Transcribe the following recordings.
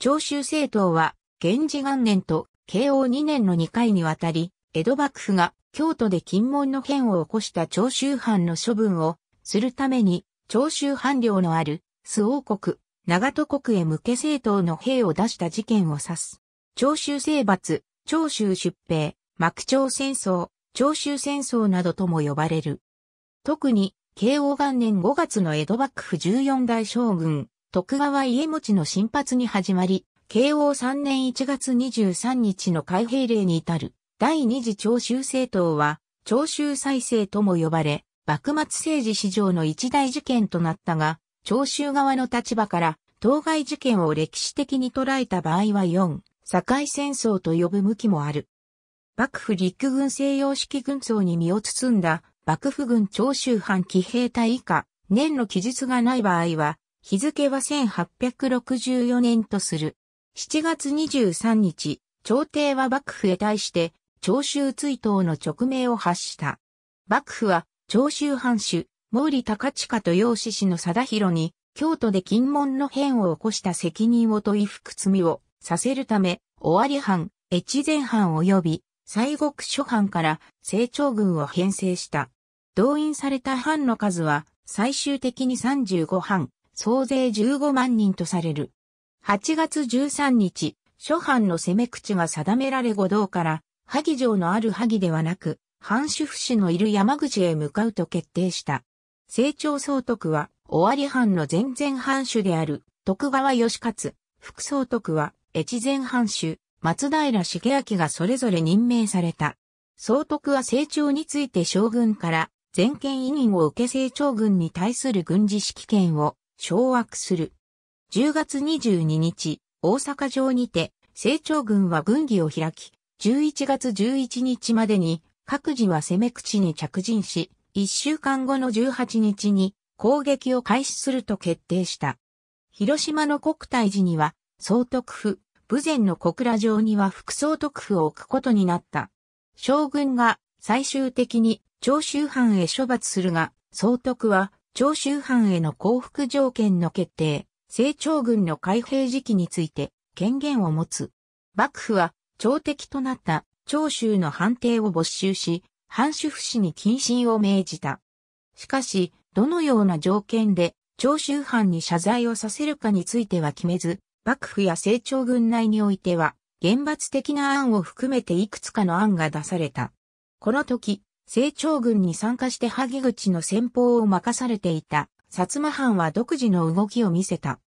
長州政党は、源氏元年と慶応2年の2回にわたり、江戸幕府が京都で禁門の変を起こした長州藩の処分をするために、長州藩領のある周王国、長戸国へ向け政党の兵を出した事件を指す。長州征伐、長州出兵、幕長戦争、長州戦争などとも呼ばれる。特に、慶応元年5月の江戸幕府14代将軍、徳川家持の新発に始まり、慶応3年1月23日の開閉令に至る、第二次長州政党は、長州再生とも呼ばれ、幕末政治史上の一大事件となったが、長州側の立場から、当該事件を歴史的に捉えた場合は4、境戦争と呼ぶ向きもある。幕府陸軍西洋式軍装に身を包んだ、幕府軍長州藩騎兵隊以下、年の記述がない場合は、日付は1864年とする。7月23日、朝廷は幕府へ対して、長州追悼の勅命を発した。幕府は、長州藩主、毛利高近と養子氏の貞広に、京都で禁門の変を起こした責任を問い服罪をさせるため、尾張藩、越前藩及び、西国諸藩から成長軍を編成した。動員された藩の数は、最終的に35藩、総勢15万人とされる。8月13日、諸藩の攻め口が定められ五道から、萩城のある萩ではなく、藩主府市のいる山口へ向かうと決定した。成長総督は、尾張藩の前々藩主である、徳川義勝、副総督は、越前藩主、松平重明がそれぞれ任命された。総督は成長について将軍から全権委任を受け成長軍に対する軍事指揮権を掌握する。10月22日、大阪城にて、清張軍は軍議を開き、11月11日までに、各自は攻め口に着陣し、1週間後の18日に攻撃を開始すると決定した。広島の国体寺には、総督府、武前の小倉城には副総督府を置くことになった。将軍が最終的に長州藩へ処罰するが、総督は長州藩への降伏条件の決定、清朝軍の開閉時期について権限を持つ。幕府は、朝敵となった長州の藩邸を没収し、藩主不死に謹慎を命じた。しかし、どのような条件で長州藩に謝罪をさせるかについては決めず、幕府や清朝軍内においては、厳罰的な案を含めていくつかの案が出された。この時、成長軍に参加して萩口の先方を任されていた、薩摩藩は独自の動きを見せた。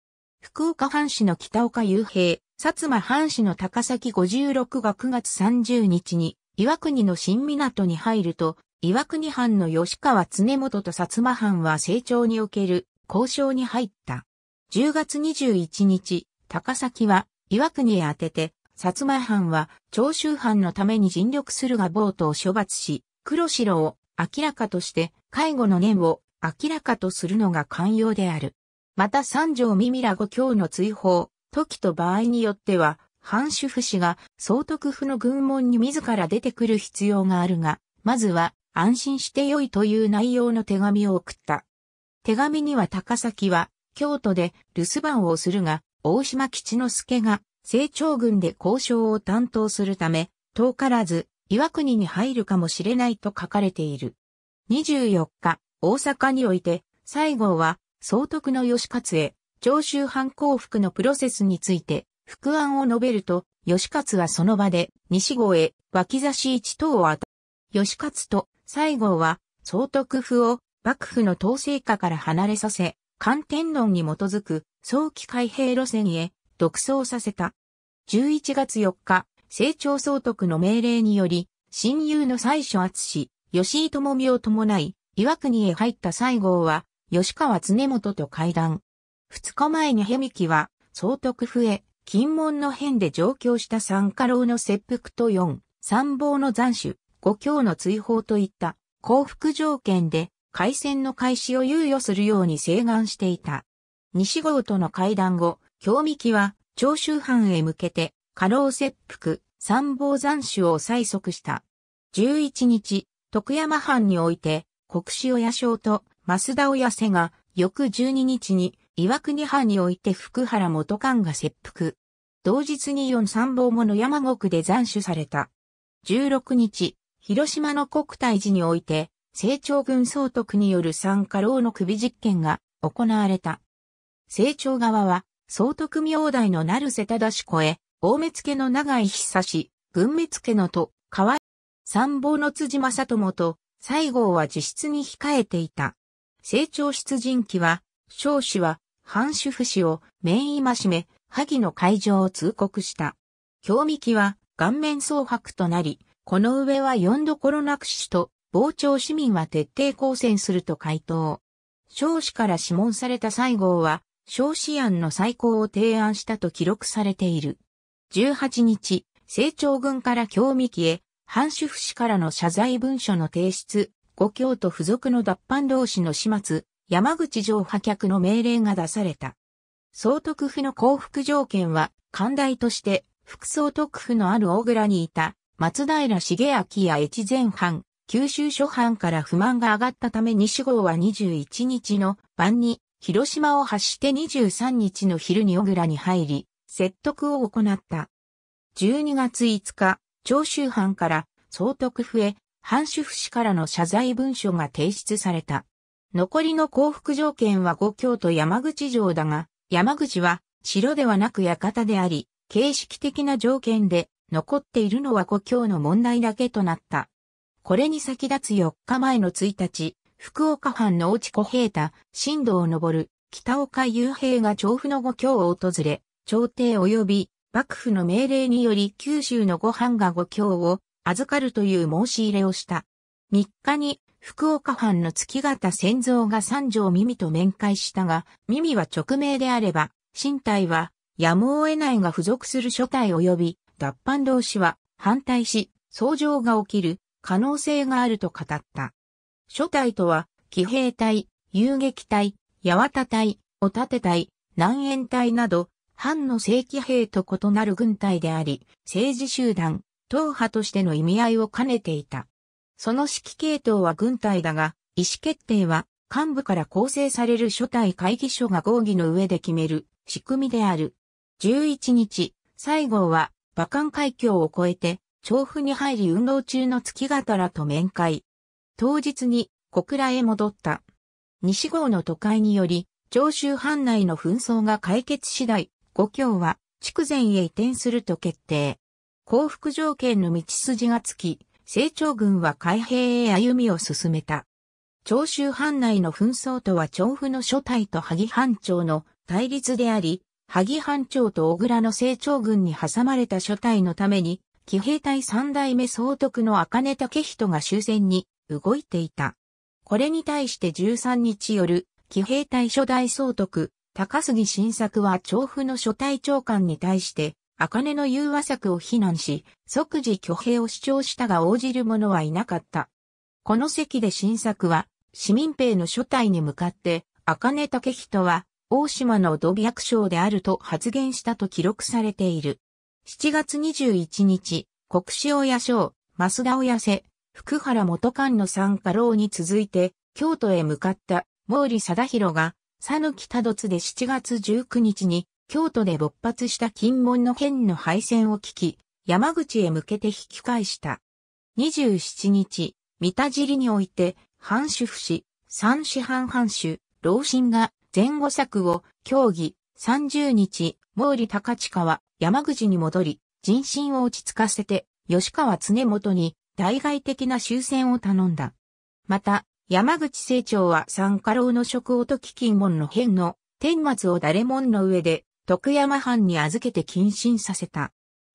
福岡藩士の北岡雄平、薩摩藩士の高崎56が9月30日に、岩国の新港に入ると、岩国藩の吉川常本と薩摩藩は成長における交渉に入った。10月21日、高崎は岩国へ当てて、薩摩藩は長州藩のために尽力するが暴徒を処罰し、黒白を明らかとして介護の念を明らかとするのが寛容である。また三条耳ら五教の追放、時と場合によっては、藩主府氏が総督府の軍門に自ら出てくる必要があるが、まずは安心してよいという内容の手紙を送った。手紙には高崎は京都で留守番をするが、大島吉之助が成長軍で交渉を担当するため、遠からず岩国に入るかもしれないと書かれている。24日、大阪において、西郷は、総督の吉勝へ、長州藩降伏のプロセスについて、副案を述べると、吉勝はその場で、西郷へ、脇差し一等を与え、吉勝と西郷は、総督府を、幕府の統制下から離れさせ、官天論に基づく、早期開閉路線へ、独走させた。11月4日、清長総督の命令により、親友の最初厚し、吉井智美を伴い、岩国へ入った西郷は、吉川常本と会談。二日前にヘミキは、総督府へ、金門の変で上京した三家老の切腹と四、三謀の斬首、五教の追放といった幸福条件で海戦の開始を猶予するように請願していた。西郷との会談後、京美紀は長州藩へ向けて過労切腹、参謀斬首を催促した。11日、徳山藩において、国士親将と増田親瀬が、翌12日に、岩国藩において福原元官が切腹。同日に四参謀もの山国で斬首された。16日、広島の国体寺において、清張軍総督による三家老の首実験が行われた。清張側は、総督明代の成瀬忠子へ、大目付の長井久志、軍目付のと、河参謀の辻正友と、西郷は自室に控えていた。成長出陣期は、少子は、藩主府子を、面ましめ、萩の会場を通告した。興味期は、顔面蒼白となり、この上は四度コロナくしと、傍聴市民は徹底抗戦すると回答。少子から諮問された西郷は、少子案の再考を提案したと記録されている。18日、成長軍から京味期へ、藩主府市からの謝罪文書の提出、五京都付属の脱藩同士の始末、山口城破却の命令が出された。総督府の降伏条件は、寛大として、副総督府のある大倉にいた、松平重明や越前藩、九州諸藩から不満が上がったため西郷は21日の晩に、広島を発して23日の昼に小倉に入り、説得を行った。12月5日、長州藩から総督府へ、藩主府市からの謝罪文書が提出された。残りの降伏条件は五京と山口城だが、山口は城ではなく館であり、形式的な条件で残っているのは故郷の問題だけとなった。これに先立つ4日前の1日、福岡藩の落ち小平太、新道を登る、北岡雄平が調布の五郷を訪れ、朝廷及び幕府の命令により九州のご藩が御教を預かるという申し入れをした。3日に福岡藩の月形仙蔵が三条耳と面会したが、耳は直命であれば、身体はやむを得ないが付属する所体及び脱藩同士は反対し、相乗が起きる可能性があると語った。所体とは、騎兵隊、遊撃隊、八幡隊、お立て隊、南園隊など、藩の正規兵と異なる軍隊であり、政治集団、党派としての意味合いを兼ねていた。その指揮系統は軍隊だが、意思決定は幹部から構成される初代会議所が合議の上で決める仕組みである。11日、西郷は馬漢海峡を越えて、調布に入り運動中の月ヶらと面会。当日に小倉へ戻った。西郷の都会により、長州藩内の紛争が解決次第、五教は、筑前へ移転すると決定。降伏条件の道筋がつき、成長軍は海兵へ歩みを進めた。長州藩内の紛争とは調布の諸隊と萩藩長の対立であり、萩藩長と小倉の成長軍に挟まれた諸隊のために、騎兵隊三代目総督の赤根武人が終戦に動いていた。これに対して13日夜、騎兵隊初代総督、高杉晋作は調布の所体長官に対して、茜の融和策を非難し、即時挙兵を主張したが応じる者はいなかった。この席で晋作は、市民兵の所体に向かって、茜武人は、大島の土白将であると発言したと記録されている。7月21日、国史親将、増田親瀬、福原元官の三家老に続いて、京都へ向かった毛利貞弘が、さぬき多度で7月19日に、京都で勃発した金門の変の敗戦を聞き、山口へ向けて引き返した。27日、三田尻において、藩主府市、三市藩藩主、老臣が前後策を協議、30日、毛利高近は山口に戻り、人心を落ち着かせて、吉川常元に大外的な終戦を頼んだ。また、山口清張は三家老の職を解き金門の変の、天末を誰門の上で、徳山藩に預けて謹慎させた。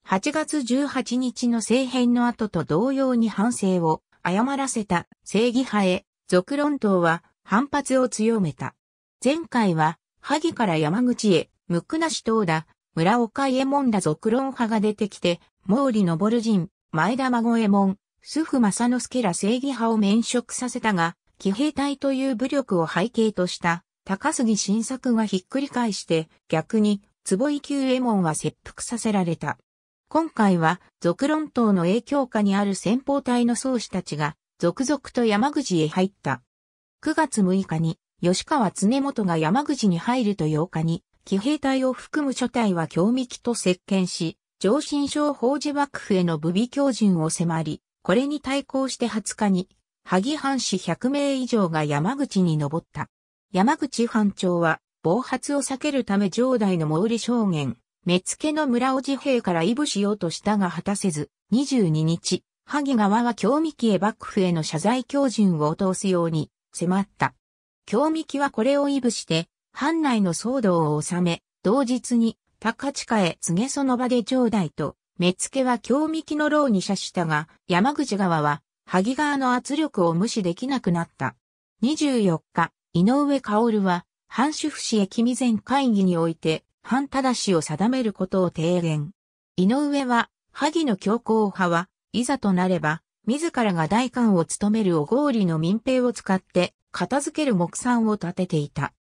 8月18日の政変の後と同様に反省を誤らせた正義派へ、続論党は反発を強めた。前回は、萩から山口へ、無垢なし党だ、村岡家門だ続論派が出てきて、毛利昇人、前田孫右衛門、須府正之助ら正義派を免職させたが、騎兵隊という武力を背景とした高杉晋作がひっくり返して逆に坪井久右衛門は切腹させられた。今回は、続論党の影響下にある先方隊の宗師たちが、続々と山口へ入った。9月6日に、吉川常元が山口に入ると8日に、騎兵隊を含む諸隊は味幹と接見し、上新省法事幕府への武備強靭を迫り、これに対抗して20日に、萩藩士100名以上が山口に登った。山口藩長は、暴発を避けるため上代の毛利証言、目付の村尾治兵から威部しようとしたが果たせず、22日、萩川は京三木へ幕府への謝罪教順を通すように迫った。京三木はこれを威部して、藩内の騒動を収め、同日に高地下へ告げその場で上代と、目付は京三木の牢に射したが、山口川は萩川の圧力を無視できなくなった。24日、井上薫は、藩主府市駅未前会議において、藩正しを定めることを提言。井上は、萩の強硬派は、いざとなれば、自らが大官を務める小理の民兵を使って、片付ける木算を立てていた。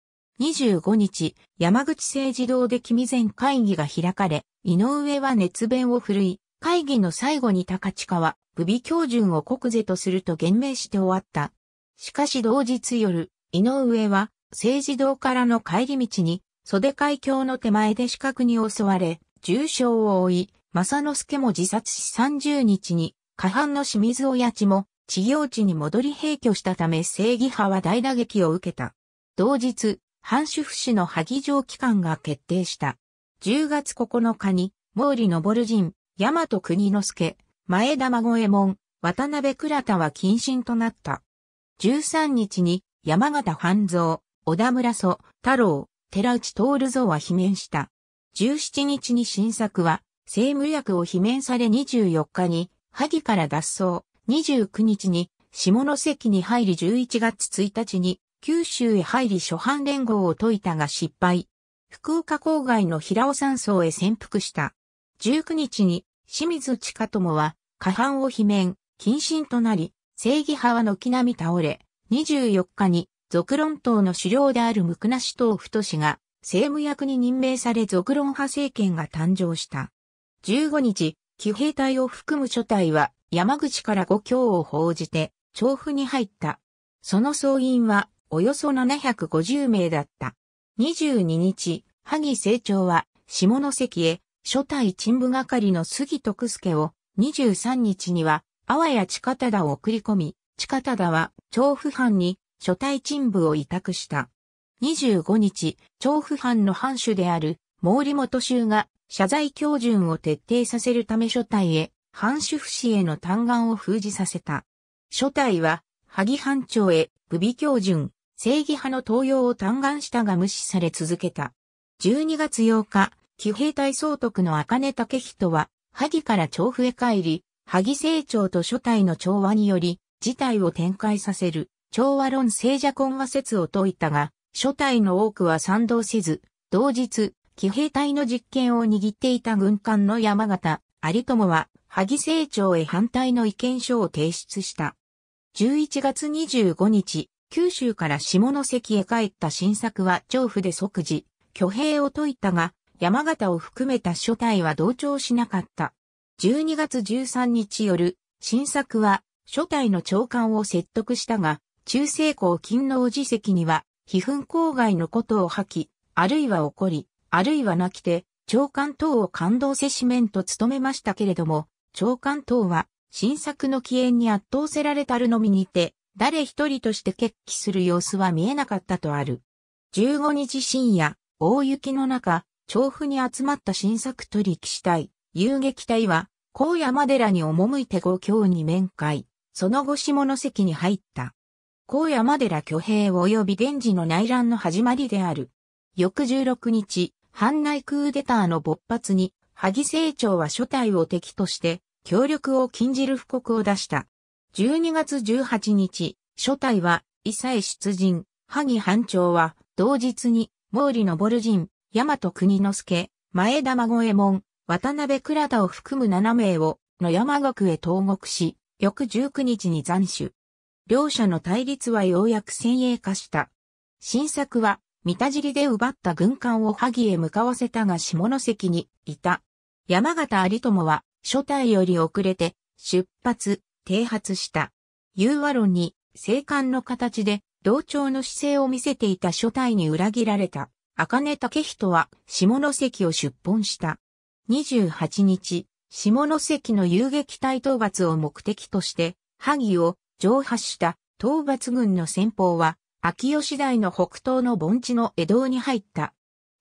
25日、山口政治堂で君前会議が開かれ、井上は熱弁を振るい、会議の最後に高近は、武備教順を国是とすると言明して終わった。しかし同日夜、井上は、政治堂からの帰り道に、袖海峡の手前で死角に襲われ、重傷を負い、正之助も自殺し30日に、下半の清水親父も、治療地に戻り閉居したため正義派は大打撃を受けた。同日、藩主府市の萩城機関が決定した。10月9日に、毛利昇人、大和国之助、前田孫右衛門、渡辺倉田は謹慎となった。13日に山形半蔵、小田村祖、太郎、寺内徹蔵は罷免した。17日に新作は、政務役を罷免され24日に、萩から脱走、29日に、下関に入り11月1日に、九州へ入り初版連合を解いたが失敗。福岡郊外の平尾山荘へ潜伏した。19日に清水地下友は、下半を罷免、謹慎となり、正義派は軒並み倒れ、24日に、続論党の首領であるムクナシ党太氏が、政務役に任命され続論派政権が誕生した。15日、騎兵隊を含む諸隊は、山口から五強を報じて、調布に入った。その総員は、およそ750名だった。22日、萩政長は、下関へ、初代陳部係の杉徳助を23日には、阿波や近忠を送り込み、近忠は調布藩に初代陳部を委託した。25日、調布藩の藩主である毛利元衆が謝罪教準を徹底させるため初代へ、藩主不死への嘆願を封じさせた。初代は、萩藩長へ、武備教準、正義派の登用を嘆願したが無視され続けた。12月8日、騎兵隊総督の茜武人は、萩から調布へ帰り、萩成長と初体の調和により、事態を展開させる、調和論聖者根和説を説いたが、初体の多くは賛同せず、同日、騎兵隊の実権を握っていた軍艦の山形、有友は、萩成長へ反対の意見書を提出した。11月25日、九州から下関へ帰った新作は調布で即時、挙兵を説いたが、山形を含めた書体は同調しなかった。12月13日夜、新作は書体の長官を説得したが、中世公勤王寺席には、非粉郊外のことを吐き、あるいは怒り、あるいは泣きて、長官等を感動せしめんと務めましたけれども、長官等は、新作の起源に圧倒せられたるのみにて、誰一人として決起する様子は見えなかったとある。15日深夜、大雪の中、調布に集まった新作取力士隊、遊撃隊は、高山寺に赴いて五教に面会、その後下関に入った。高山寺挙兵及び源氏の内乱の始まりである。翌16日、反内クーデターの勃発に、萩成長は初体を敵として、協力を禁じる布告を出した。12月18日、初体は、佐へ出陣、萩班長は、同日に、毛利のボル人、大和国之助、前田孫右衛門、渡辺倉田を含む7名を野山国へ投獄し、翌19日に斬首。両者の対立はようやく先鋭化した。新作は、三田尻で奪った軍艦を萩へ向かわせたが下関にいた。山形有友は、初代より遅れて、出発、停発した。融和論に、生還の形で、同調の姿勢を見せていた初代に裏切られた。赤根武人は下関を出奔した。28日、下関の遊撃隊討伐を目的として、萩を蒸発した討伐軍の先方は、秋吉台の北東の盆地の江戸に入った。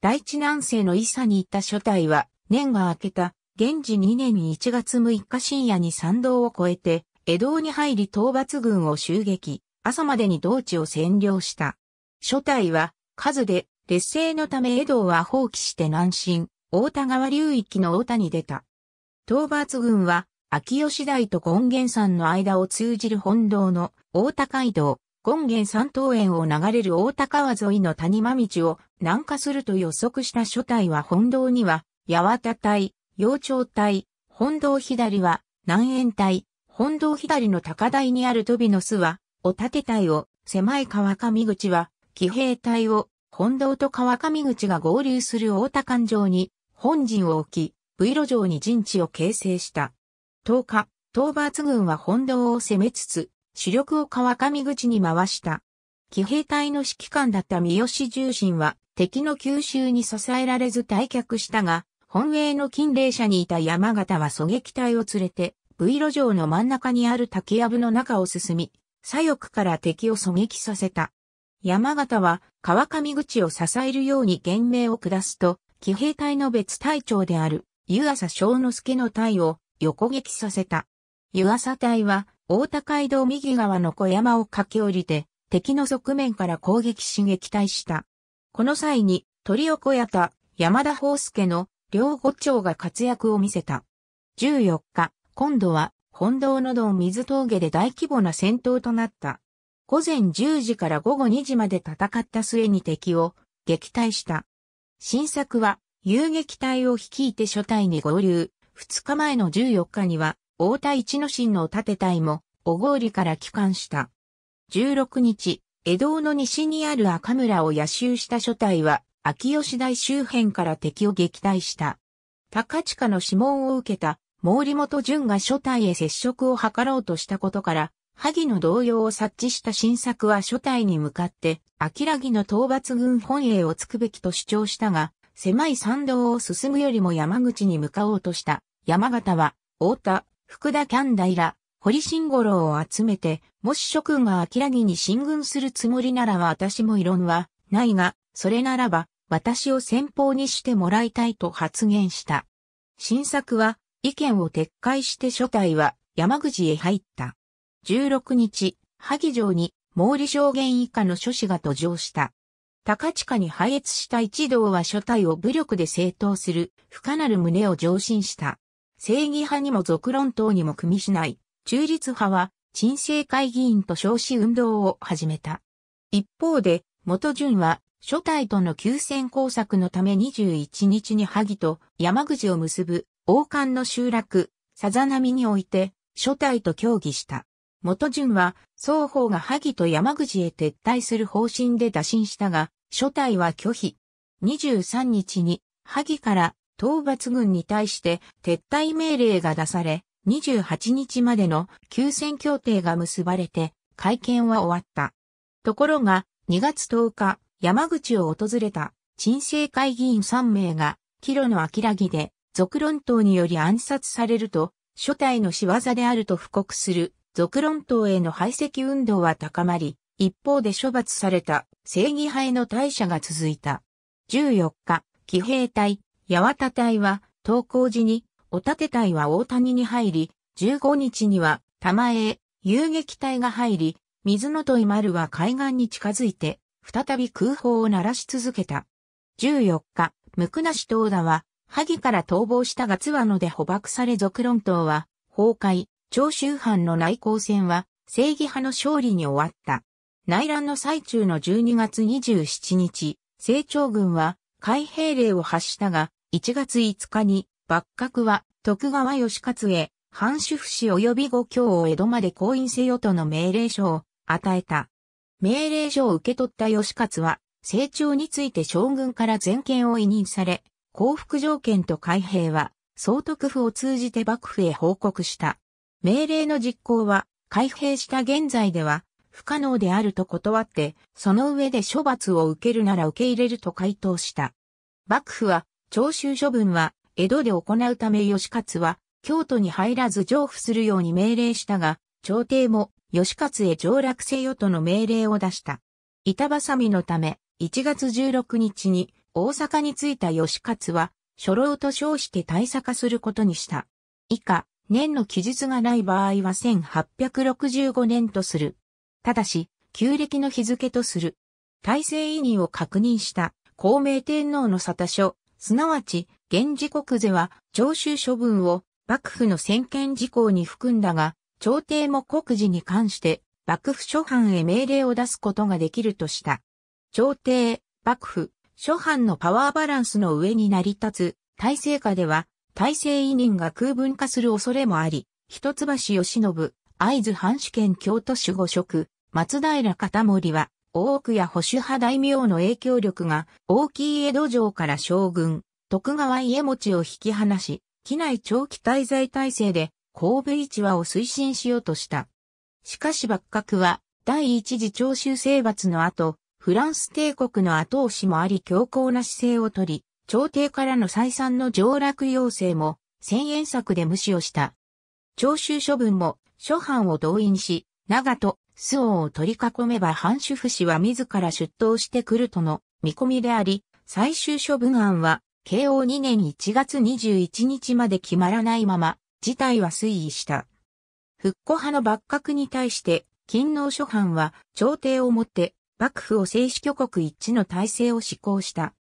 大地南西の伊佐に行った初隊は、年が明けた、現時2年1月6日深夜に参道を越えて、江戸に入り討伐軍を襲撃、朝までに道地を占領した。初隊は、数で劣勢のため江戸は放棄して南進、大田川流域の大田に出た。討伐軍は、秋吉台と権現山の間を通じる本堂の大田街道、権現山東園を流れる大田川沿いの谷間道を南下すると予測した初隊は本堂には、八幡隊、幼鳥隊、本堂左は南園隊、本堂左の高台にある飛びの巣は、お立て隊を、狭い川上口は、騎兵隊を、本堂と川上口が合流する大田環状に本陣を置き、V 路上に陣地を形成した。10日、討伐軍は本堂を攻めつつ、主力を川上口に回した。騎兵隊の指揮官だった三好重臣は敵の吸収に支えられず退却したが、本営の近霊社にいた山形は狙撃隊を連れて、V 路上の真ん中にある竹藪の中を進み、左翼から敵を狙撃させた。山形は川上口を支えるように言命を下すと、騎兵隊の別隊長である湯浅正之助の隊を横撃させた。湯浅隊は大高井道右側の小山を駆け下りて、敵の側面から攻撃し撃退した。この際に、鳥横屋田山田宝介の両五長が活躍を見せた。14日、今度は本堂の道水峠で大規模な戦闘となった。午前10時から午後2時まで戦った末に敵を撃退した。新作は遊撃隊を率いて初隊に合流。2日前の14日には、大田一之進の盾隊も、小郡から帰還した。16日、江戸の西にある赤村を夜襲した初隊は、秋吉台周辺から敵を撃退した。高近の指紋を受けた、毛利元淳が初隊へ接触を図ろうとしたことから、萩の動揺を察知した新作は初代に向かって、明ぎの討伐軍本営をつくべきと主張したが、狭い参道を進むよりも山口に向かおうとした。山形は、太田、福田キャンダイラ、堀慎五郎を集めて、もし諸君が明らぎに進軍するつもりなら私も異論は、ないが、それならば、私を先方にしてもらいたいと発言した。新作は、意見を撤回して初代は、山口へ入った。16日、萩城に毛利証言以下の諸子が途上した。高地下に配越した一同は諸体を武力で正当する、不可なる旨を上申した。正義派にも俗論等にも組みしない、中立派は、鎮政会議員と少子運動を始めた。一方で、元順は、諸体との休戦工作のため21日に萩と山口を結ぶ、王冠の集落、さざ波において、諸体と協議した。元順は、双方が萩と山口へ撤退する方針で打診したが、初隊は拒否。23日に、萩から討伐軍に対して撤退命令が出され、28日までの休戦協定が結ばれて、会見は終わった。ところが、2月10日、山口を訪れた、鎮政会議員3名が、キロの明らぎで、俗論党により暗殺されると、初対の仕業であると布告する続論党への排斥運動は高まり、一方で処罰された正義派への大社が続いた。14日、騎兵隊、八幡隊は、投降時に、お立て隊は大谷に入り、15日には、玉江へ、遊撃隊が入り、水のと井丸は海岸に近づいて、再び空砲を鳴らし続けた。14日、無くなし東田は、萩から逃亡したが津和野で捕獲され続論党は、崩壊、長州藩の内向戦は正義派の勝利に終わった。内乱の最中の12月27日、成長軍は海兵令を発したが、1月5日に幕閣は徳川義勝へ、藩主府士及び五教を江戸まで降院せよとの命令書を与えた。命令書を受け取った義勝は、成長について将軍から全権を委任され、降伏条件と海兵は、総督府を通じて幕府へ報告した。命令の実行は、開閉した現在では、不可能であると断って、その上で処罰を受けるなら受け入れると回答した。幕府は、徴収処分は、江戸で行うため義勝は、京都に入らず上付するように命令したが、朝廷も、義勝へ上落せよとの命令を出した。板挟みのため、1月16日に、大阪に着いた義勝は、初老と称して対策することにした。以下、年の記述がない場合は1865年とする。ただし、旧暦の日付とする。大政委任を確認した孔明天皇の沙汰書、すなわち、現時国税は徴収処分を幕府の宣権事項に含んだが、朝廷も国事に関して幕府諸藩へ命令を出すことができるとした。朝廷、幕府、諸藩のパワーバランスの上に成り立つ、体制下では、体制委任が空分化する恐れもあり、一橋義信、会津藩主権京都守護職、松平片森は、大奥や保守派大名の影響力が大きい江戸城から将軍、徳川家持を引き離し、機内長期滞在体制で神戸市和を推進しようとした。しかし幕閣は第一次長州征伐の後、フランス帝国の後押しもあり強硬な姿勢をとり、朝廷からの再三の上洛要請も、千円策で無視をした。徴収処分も、諸藩を動員し、長門、周王を取り囲めば藩主夫士は自ら出頭してくるとの見込みであり、最終処分案は、慶応2年1月21日まで決まらないまま、事態は推移した。復古派の幕閣に対して、勤王諸藩は朝廷をもって、幕府を正式挙国一致の体制を施行した。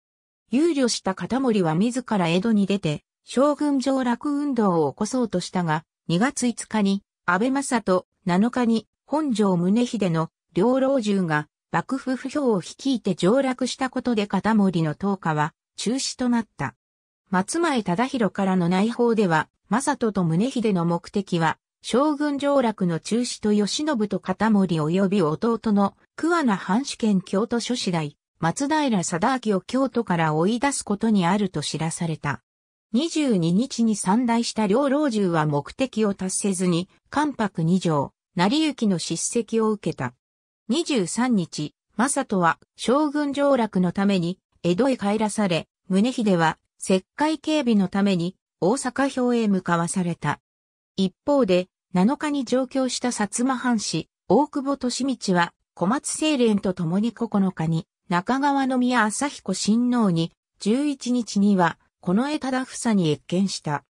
憂慮した片森は自ら江戸に出て、将軍上洛運動を起こそうとしたが、2月5日に、安倍正人、7日に、本城宗秀の両老中が幕府不評を率いて上洛したことで片森の投下は中止となった。松前忠宏からの内報では、正人と宗秀の目的は、将軍上洛の中止と慶喜と片森及び弟の桑名藩主権京都諸次第、松平貞明を京都から追い出すことにあると知らされた。22日に散大した両老中は目的を達せずに、関白二条、成行の叱責を受けた。23日、正人は将軍上落のために江戸へ帰らされ、宗秀は石灰警備のために大阪表へ向かわされた。一方で、7日に上京した薩摩藩士、大久保利道は小松清廉と共に9日に中川宮朝彦親王に、11日には、この枝忠房に越見した。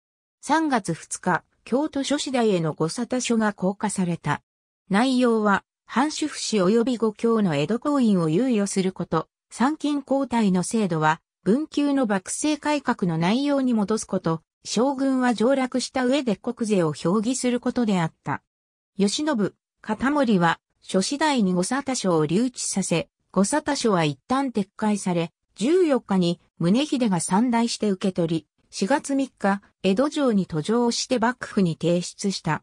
3月2日、京都諸市大への御沙汰書が公開された。内容は、藩主府市及び五教の江戸公院を猶予すること、参勤交代の制度は、文久の幕政改革の内容に戻すこと、将軍は上落した上で国税を表記することであった。吉信、片森は、諸子大に御沙汰書を留置させ、五佐田書は一旦撤回され、14日に宗秀が三大して受け取り、4月3日、江戸城に途上して幕府に提出した。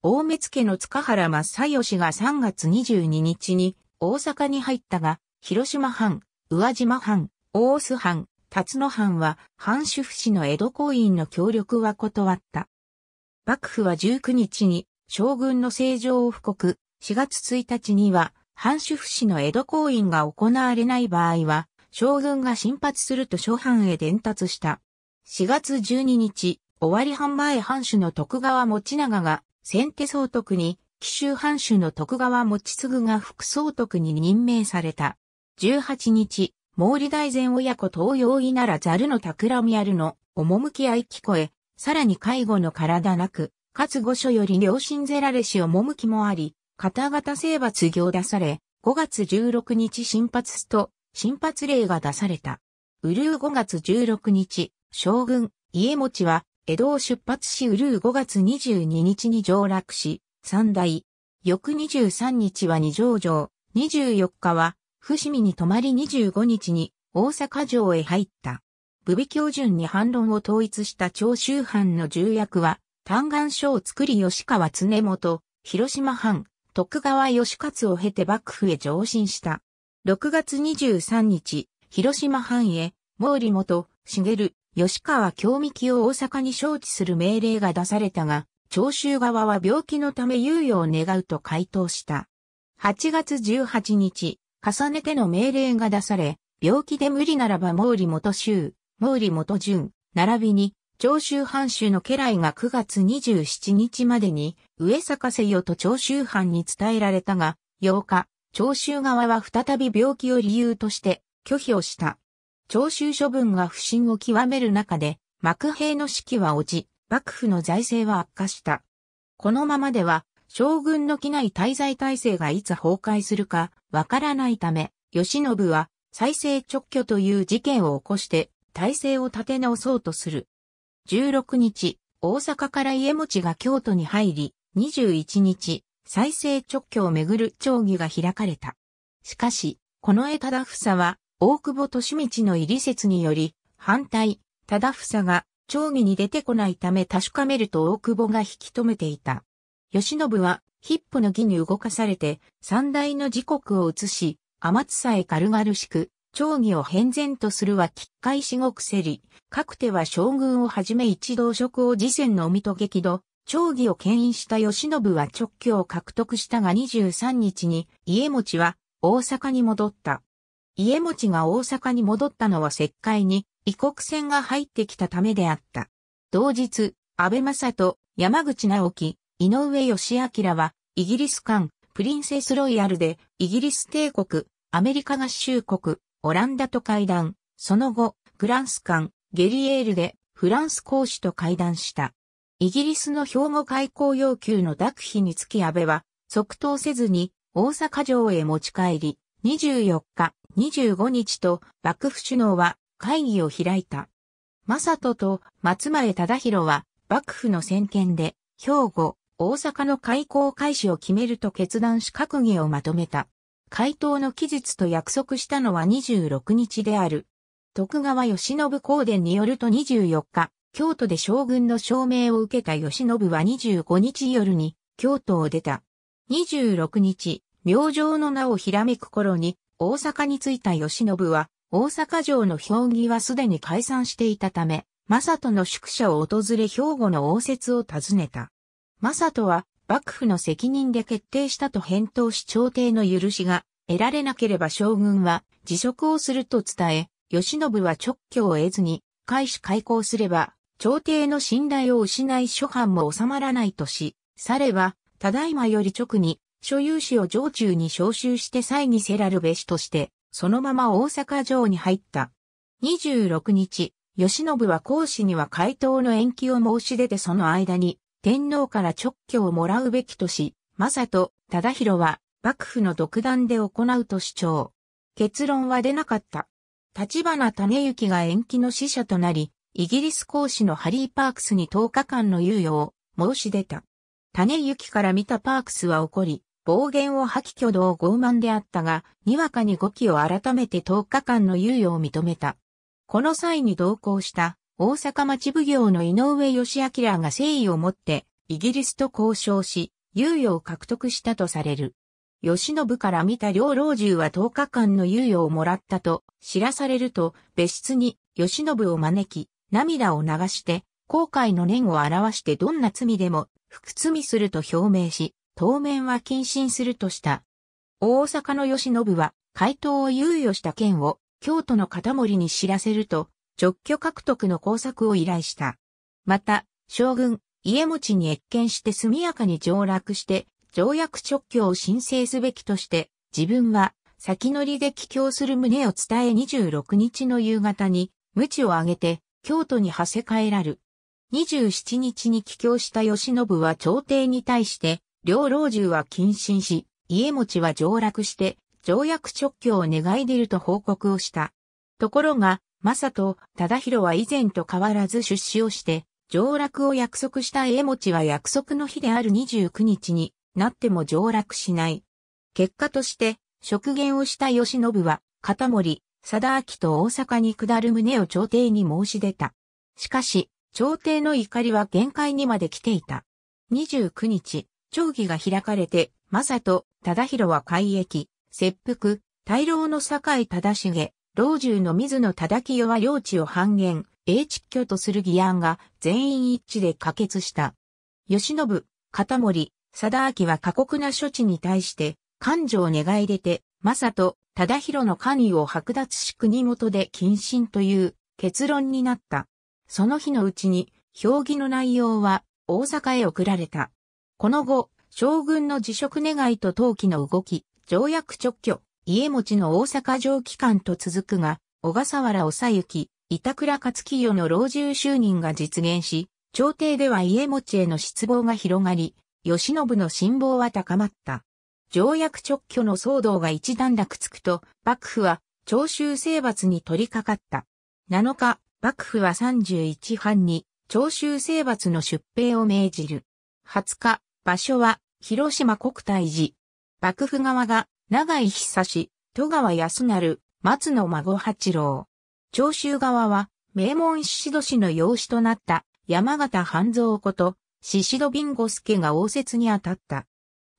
大目付の塚原正義が3月22日に大阪に入ったが、広島藩、宇和島藩、大須藩、辰野藩は藩主府市の江戸公院の協力は断った。幕府は19日に将軍の政情を布告、4月1日には藩主府市の江戸公院が行われない場合は、将軍が進発すると諸藩へ伝達した。4月12日、終わり藩前藩主の徳川持長が先手総督に、紀州藩主の徳川持次が副総督に任命された。18日、毛利大前親子東洋医ならざるの企みあるの、趣合い聞こえ、さらに介護の体なく、かつ御所より良心ぜられし趣もあり、方々征伐行出され、5月16日新発すと、新発令が出された。ウルー5月16日、将軍、家持は、江戸を出発しウルー5月22日に上落し、三大。翌23日は二条城、24日は、伏見に泊まり25日に、大阪城へ入った。武備教順に反論を統一した長州藩の重役は、単願書を作り吉川常元、広島藩、徳川義勝を経て幕府へ上進した。6月23日、広島藩へ、毛利元、茂、吉川京美紀を大阪に招致する命令が出されたが、長州側は病気のため猶予を願うと回答した。8月18日、重ねての命令が出され、病気で無理ならば毛利元州、毛利元淳、並びに長州藩主の家来が9月27日までに、上坂せよと長州藩に伝えられたが、8日、長州側は再び病気を理由として拒否をした。長州処分が不審を極める中で、幕兵の士気は落ち、幕府の財政は悪化した。このままでは、将軍の機内滞在体制がいつ崩壊するかわからないため、慶喜は再生直挙という事件を起こして体制を立て直そうとする。16日、大阪から家持が京都に入り、21日、再生直挙をめぐる町議が開かれた。しかし、この絵忠房は、大久保利道の入り説により、反対、忠房が、町議に出てこないため確かめると大久保が引き止めていた。慶喜は、ヒップの儀に動かされて、三大の時刻を移し、天津へ軽々しく、長義を変然とするはいし至極せり、かくては将軍をはじめ一同職を次戦のみと激怒、長義を牽引した吉信は直居を獲得したが23日に家持は大阪に戻った。家持が大阪に戻ったのは石灰に異国船が入ってきたためであった。同日、安倍正人、山口直樹、井上義明はイギリス艦プリンセスロイヤルでイギリス帝国、アメリカ合衆国、オランダと会談、その後、グランス艦、ゲリエールでフランス公使と会談した。イギリスの兵庫開港要求の諾否につき安倍は、即答せずに大阪城へ持ち帰り、24日、25日と幕府首脳は会議を開いた。正人と松前忠宏は幕府の先見で、兵庫、大阪の開港開始を決めると決断し閣議をまとめた。回答の期日と約束したのは26日である。徳川義信公伝によると24日、京都で将軍の証明を受けた義信は25日夜に京都を出た。26日、明星の名をひらめく頃に大阪に着いた義信は大阪城の評議はすでに解散していたため、正人の宿舎を訪れ兵庫の応接を訪ねた。正人は幕府の責任で決定したと返答し朝廷の許しが得られなければ将軍は辞職をすると伝え、慶喜は直挙を得ずに、開始開校すれば、朝廷の信頼を失い諸藩も収まらないとし、されは、ただいまより直に、所有士を城中に召集して再にせらるべしとして、そのまま大阪城に入った。26日、慶喜は講師には回答の延期を申し出てその間に、天皇から直居をもらうべきとし、正と忠宏は幕府の独断で行うと主張。結論は出なかった。立花種之が延期の使者となり、イギリス公使のハリー・パークスに10日間の猶予を申し出た。種之から見たパークスは怒り、暴言を吐き挙動傲慢であったが、にわかに語気を改めて10日間の猶予を認めた。この際に同行した大阪町奉行の井上義明が誠意を持ってイギリスと交渉し、猶予を獲得したとされる。吉信から見た両老中は10日間の猶予をもらったと知らされると別室に吉信を招き涙を流して後悔の念を表してどんな罪でも屈罪すると表明し当面は謹慎するとした。大阪の吉信は回答を猶予した件を京都の片森に知らせると直居獲得の工作を依頼した。また、将軍、家持に越見して速やかに上落して、条約直居を申請すべきとして、自分は先乗りで帰郷する旨を伝え26日の夕方に、無知を挙げて、京都に馳せ帰らる。27日に帰郷した吉信は朝廷に対して、両老中は謹慎し、家持は上落して、条約直居を願い出ると報告をした。ところが、正人、忠宏は以前と変わらず出資をして、上落を約束した家持は約束の日である29日になっても上落しない。結果として、職言をした吉信は、片森、貞明と大阪に下る旨を朝廷に申し出た。しかし、朝廷の怒りは限界にまで来ていた。29日、町議が開かれて、正人、忠宏は改役、切腹、大老の堺忠重、老中の水野忠清は領地を半減、英秩居とする議案が全員一致で可決した。吉信、片森、貞明は過酷な処置に対して、勘定を願い出て、正と忠広の官位を剥奪し国元で謹慎という結論になった。その日のうちに、評議の内容は大阪へ送られた。この後、将軍の辞職願と登記の動き、条約直挙、家持の大阪城機関と続くが、小笠原正幸、板倉勝清の老中就任が実現し、朝廷では家持への失望が広がり、慶喜の辛抱は高まった。条約直挙の騒動が一段落つくと、幕府は徴収征伐に取り掛かった。7日、幕府は31藩に徴収征伐の出兵を命じる。20日、場所は広島国体寺。幕府側が長井久志、戸川康成、松野孫八郎。長州側は、名門宍戸氏の養子となった山形半蔵こと、宍戸ビンゴ助が応接に当たった。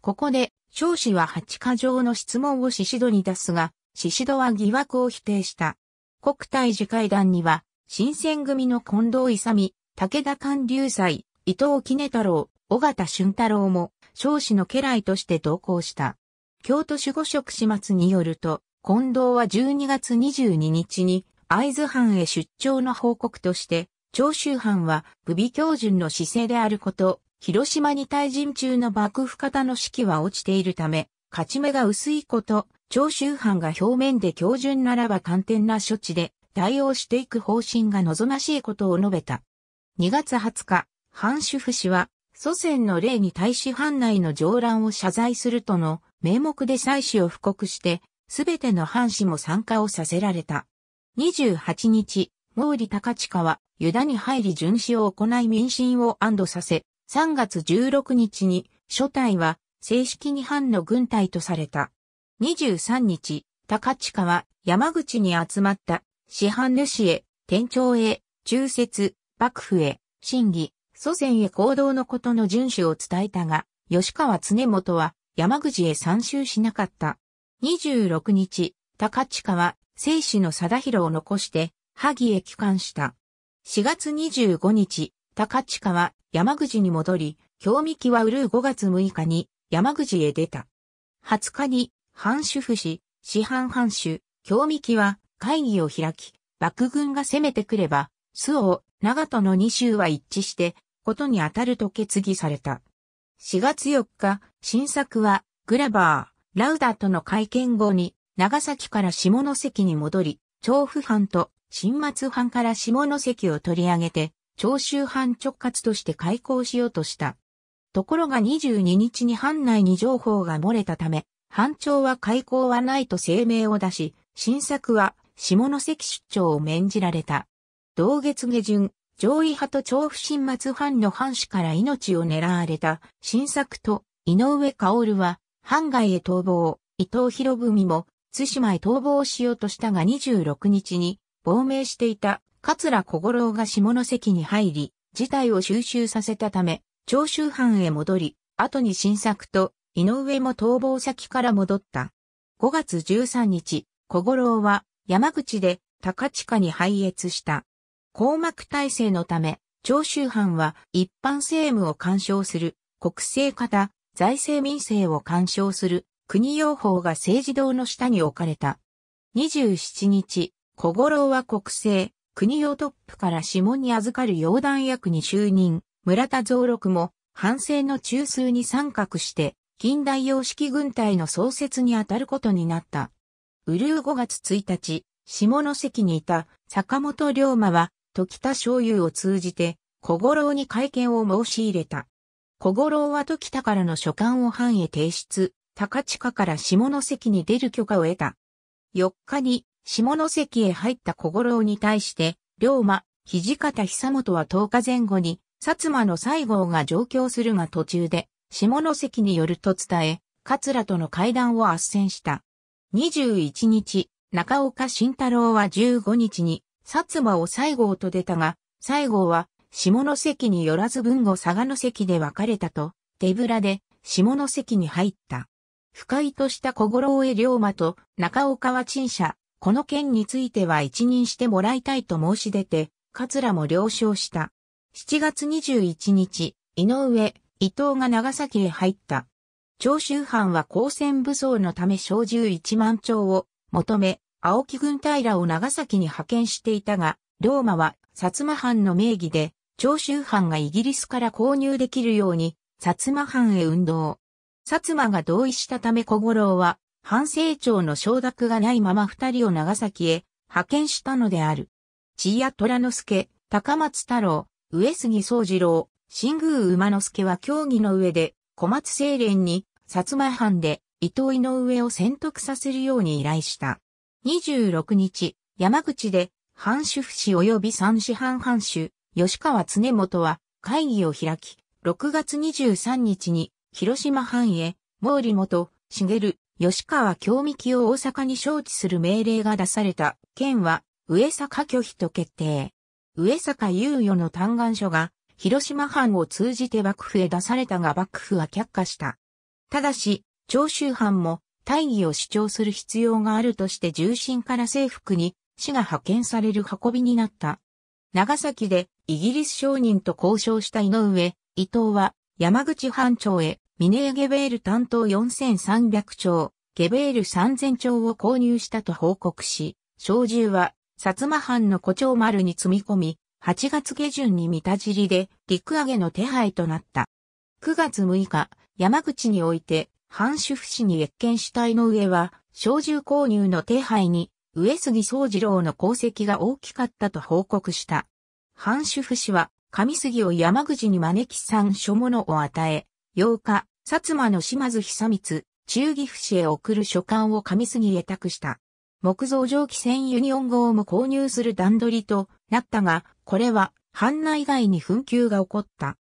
ここで、少子は八課条の質問を宍戸に出すが、宍戸は疑惑を否定した。国体次会談には、新選組の近藤勇、武田勘流祭、伊藤杵太郎、尾形俊太郎も、少子の家来として同行した。京都守護職始末によると、近藤は12月22日に会津藩へ出張の報告として、長州藩は武備教順の姿勢であること、広島に退陣中の幕府方の士気は落ちているため、勝ち目が薄いこと、長州藩が表面で教順ならば簡単な処置で対応していく方針が望ましいことを述べた。2月20日、藩主府氏は、祖先の例に大使藩内の上乱を謝罪するとの名目で祭祀を布告して、すべての藩士も参加をさせられた。28日、毛利高近は、ユダに入り巡視を行い民心を安堵させ、3月16日に、初隊は、正式に藩の軍隊とされた。23日、高近は、山口に集まった、市販主へ、店長へ、中説、幕府へ、審議、祖先へ行動のことの遵守を伝えたが、吉川常元は、山口へ参集しなかった。26日、高近は、生死の貞弘を残して、萩へ帰還した。4月25日、高近は山口に戻り、京美木は売る5月6日に山口へ出た。20日に、藩主府市、市藩藩主、京美木は会議を開き、幕軍が攻めてくれば、周を長門の2州は一致して、ことに当たると決議された。4月4日、新作は、グラバー、ラウダとの会見後に、長崎から下関に戻り、調布藩と新松藩から下関を取り上げて、長州藩直轄として開港しようとした。ところが22日に藩内に情報が漏れたため、藩庁は開港はないと声明を出し、新作は下関出張を免じられた。同月下旬、上位派と調布新松藩の藩士から命を狙われた新作と井上薫は、藩外へ逃亡、伊藤博文も、津島へ逃亡しようとしたが26日に、亡命していた桂小五郎が下関に入り、事態を収集させたため、長州藩へ戻り、後に新作と井上も逃亡先から戻った。5月13日、小五郎は山口で高地下に敗越した。公膜体制のため、長州藩は一般政務を干渉する、国政型、財政民政を干渉する、国用法が政治堂の下に置かれた。27日、小五郎は国政、国用トップから下に預かる要弾役に就任、村田蔵六も、反省の中枢に参画して、近代様式軍隊の創設にあたることになった。うるう5月1日、下関にいた坂本龍馬は時田醤油を通じて、小五郎に会見を申し入れた。小五郎は時田からの書簡を藩へ提出、高近から下関に出る許可を得た。4日に下関へ入った小五郎に対して、龍馬、土方久本は10日前後に、薩摩の西郷が上京するが途中で、下関によると伝え、桂との会談を斡旋した。21日、中岡慎太郎は15日に、薩摩を西郷と出たが、西郷は下関によらず文後佐賀の関で分かれたと、手ぶらで下関に入った。不快とした小五郎江龍馬と中岡は陳謝、この件については一任してもらいたいと申し出て、桂も了承した。7月21日、井上、伊藤が長崎へ入った。長州藩は交戦武装のため小銃1万丁を求め、青木軍平を長崎に派遣していたが、ローマは薩摩藩の名義で、長州藩がイギリスから購入できるように、薩摩藩へ運動。薩摩が同意したため小五郎は、藩政庁の承諾がないまま二人を長崎へ派遣したのである。千谷虎之助、高松太郎、上杉宗次郎、新宮馬之助は協議の上で、小松清廉に、薩摩藩で伊藤井上を選択させるように依頼した。26日、山口で、藩主府市及び三市藩藩主、吉川常元は会議を開き、6月23日に、広島藩へ、毛利元、茂、吉川京美紀を大阪に招致する命令が出された、県は、上坂拒否と決定。上坂猶予の嘆願書が、広島藩を通じて幕府へ出されたが幕府は却下した。ただし、長州藩も大義を主張する必要があるとして重心から征服に死が派遣される運びになった。長崎でイギリス商人と交渉した井上、伊藤は山口藩庁へミネーゲベール担当4300丁、ゲベール3000丁を購入したと報告し、小銃は薩摩藩の古町丸に積み込み、8月下旬に三田尻で陸揚げの手配となった。9月6日、山口において藩主不死に越見主体の上は、小銃購入の手配に、上杉宗次郎の功績が大きかったと報告した。藩主不死は、上杉を山口に招き三書物を与え、8日、薩摩の島津久光、中義府市へ送る書簡を上杉へ託した。木造蒸気船ユニオン号も購入する段取りとなったが、これは、藩内外に紛糾が起こった。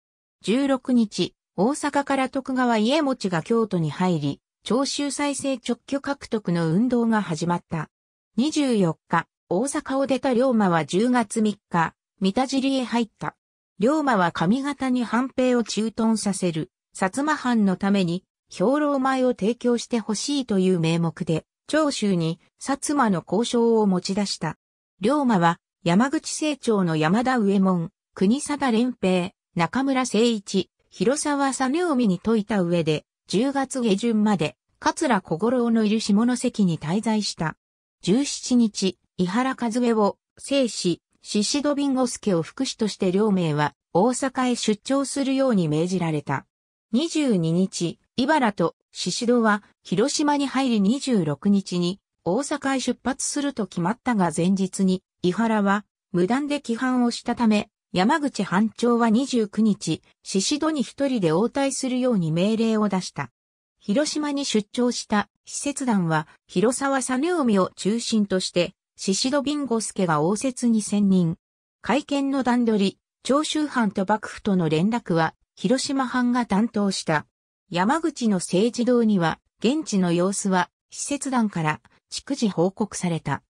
16日、大阪から徳川家持が京都に入り、長州再生直居獲得の運動が始まった。24日、大阪を出た龍馬は10月3日、三田尻へ入った。龍馬は上方に反兵を駐屯させる、薩摩藩のために、兵糧米を提供してほしいという名目で、長州に薩摩の交渉を持ち出した。龍馬は、山口清張の山田上門、国貞連平、中村誠一、広沢実海に説いた上で、10月下旬まで、桂小五郎のいる下関に滞在した。17日、伊原和夫を、生死、子戸瓶ンゴ助を副主として両名は、大阪へ出張するように命じられた。22日、伊原と子戸は、広島に入り26日に、大阪へ出発すると決まったが前日に、伊原は、無断で規範をしたため、山口班長は29日、宍戸に一人で応対するように命令を出した。広島に出張した施設団は、広沢実海を中心として、宍戸ビ吾助が応接に専任。会見の段取り、長州藩と幕府との連絡は、広島藩が担当した。山口の政治堂には、現地の様子は、施設団から、逐次報告された。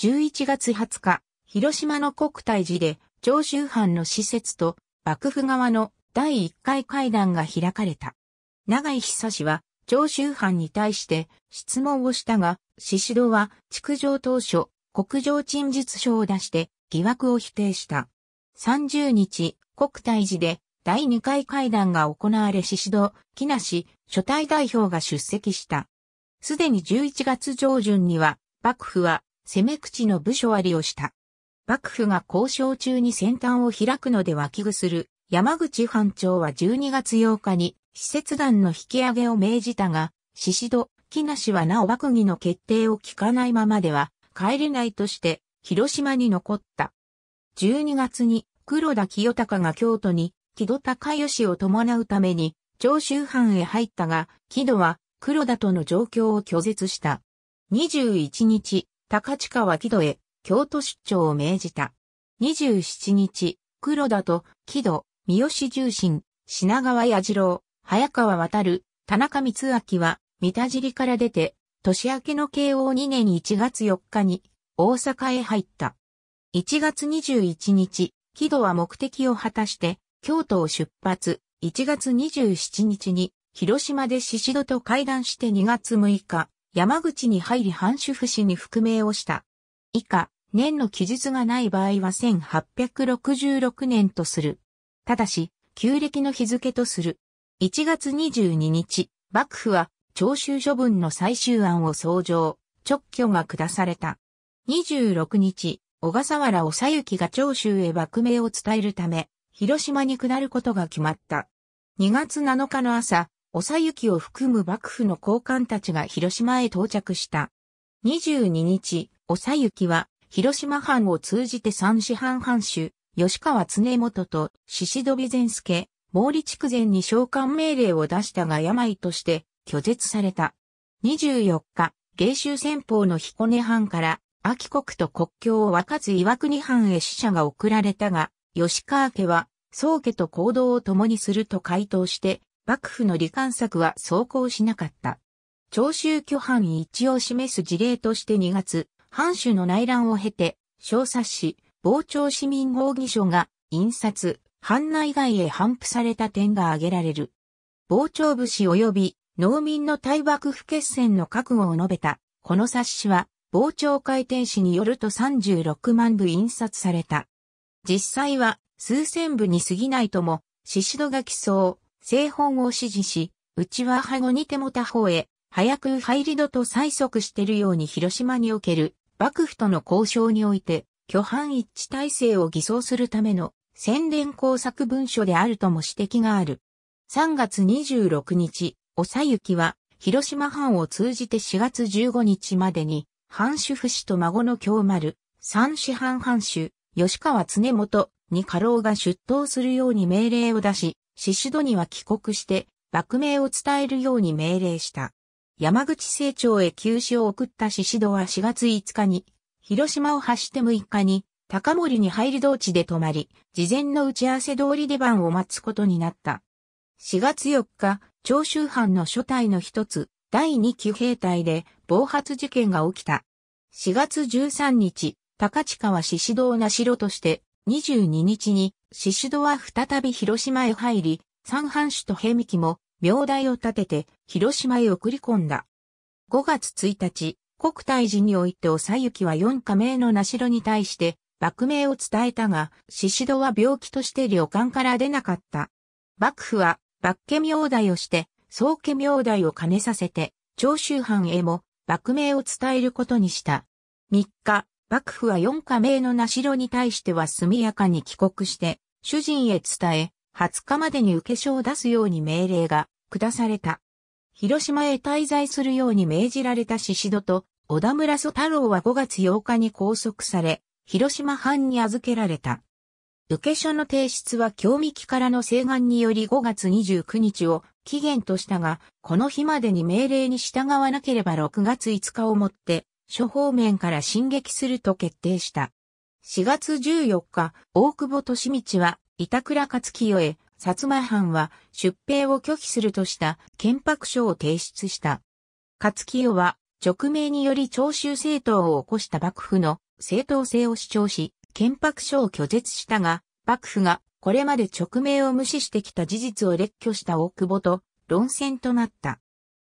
11月20日、広島の国体寺で、長州藩の施設と幕府側の第1回会談が開かれた。長井久氏は長州藩に対して質問をしたが、宍戸は築城当初、国上陳述書を出して疑惑を否定した。30日、国体寺で第2回会談が行われ宍戸、木梨、初代代表が出席した。すでに11月上旬には、幕府は攻め口の部署割りをした。幕府が交渉中に先端を開くのでは危惧する山口藩長は12月8日に施設団の引き上げを命じたが、宍戸、木梨はなお幕議の決定を聞かないままでは帰れないとして広島に残った。12月に黒田清隆が京都に木戸隆義を伴うために長州藩へ入ったが、木戸は黒田との状況を拒絶した。21日、高近は木戸へ京都出張を命じた。27日、黒田と木戸、三好重心、品川矢次郎、早川渡、る、田中光明は、三田尻から出て、年明けの慶応2年1月4日に、大阪へ入った。1月21日、木戸は目的を果たして、京都を出発、1月27日に、広島で宍戸と会談して2月6日、山口に入り藩主府市に復命をした。以下、年の記述がない場合は1866年とする。ただし、旧暦の日付とする。1月22日、幕府は徴収処分の最終案を創上、直挙が下された。26日、小笠原ゆきが長州へ幕名を伝えるため、広島に下ることが決まった。2月7日の朝、ゆきを含む幕府の高官たちが広島へ到着した。22日、ゆきは広島藩を通じて三四藩藩主、吉川常元と宍戸備前助、毛利筑前に召喚命令を出したが病として拒絶された。24日、芸州戦法の彦根藩から、秋国と国境を分かつ岩国藩へ死者が送られたが、吉川家は、宗家と行動を共にすると回答して、幕府の罹患策は走行しなかった。長州巨藩一を示す事例として2月、藩主の内乱を経て、小冊子、傍聴市民合議書が印刷、藩内外へ反布された点が挙げられる。傍聴武士及び農民の大幕不決戦の覚悟を述べた、この冊子は、傍聴会転史によると36万部印刷された。実際は数千部に過ぎないとも、子戸が起草、製本を支持し、内輪派後に手も他方へ、早く入り戸と催促しているように広島における幕府との交渉において、巨藩一致体制を偽装するための宣伝工作文書であるとも指摘がある。3月26日、おさゆきは、広島藩を通じて4月15日までに、藩主不子と孫の京丸、三四藩藩主、吉川常元に家老が出頭するように命令を出し、守戸には帰国して、幕名を伝えるように命令した。山口成長へ休止を送った宍戸は4月5日に、広島を発して6日に、高森に入り道地で泊まり、事前の打ち合わせ通り出番を待つことになった。4月4日、長州藩の初隊の一つ、第二級兵隊で暴発事件が起きた。4月13日、高近は宍戸をなしろとして、22日に宍戸は再び広島へ入り、三藩主と平幹も名代を立てて広島へ送り込んだ。5月1日、国体寺においておさゆきは4加盟の名城に対して幕名を伝えたが、宍戸は病気として旅館から出なかった。幕府は、幕家名代をして、宗家名代を兼ねさせて、長州藩へも幕名を伝えることにした。3日、幕府は4加盟の名城に対しては速やかに帰国して、主人へ伝え、20日までに受け書を出すように命令が下された。広島へ滞在するように命じられた宍戸と小田村祖太郎は5月8日に拘束され、広島藩に預けられた。受書の提出は京三記からの請願により5月29日を期限としたが、この日までに命令に従わなければ6月5日をもって、諸方面から進撃すると決定した。4月14日、大久保利道は板倉勝清へ薩摩藩は出兵を拒否するとした憲白書を提出した。勝清は直命により長州政党を起こした幕府の正当性を主張し、憲白書を拒絶したが、幕府がこれまで直命を無視してきた事実を列挙した大久保と論戦となった。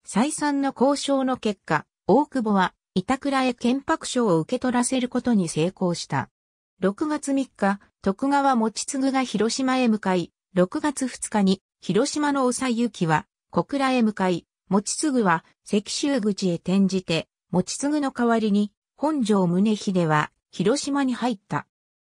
再三の交渉の結果、大久保は板倉へ憲白書を受け取らせることに成功した。6月3日、徳川持次が広島へ向かい、6月2日に、広島の行きは、小倉へ向かい、持ぐは、石州口へ転じて、持ぐの代わりに、本庄宗秀は、広島に入った。